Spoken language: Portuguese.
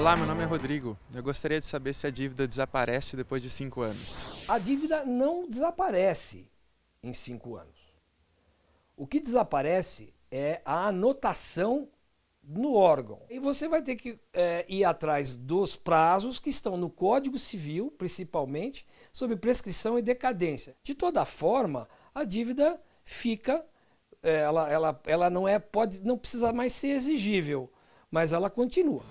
Olá, meu nome é Rodrigo. Eu gostaria de saber se a dívida desaparece depois de cinco anos. A dívida não desaparece em cinco anos. O que desaparece é a anotação no órgão. E você vai ter que é, ir atrás dos prazos que estão no Código Civil, principalmente, sobre prescrição e decadência. De toda forma, a dívida fica, é, ela, ela, ela não é, pode, não precisa mais ser exigível, mas ela continua.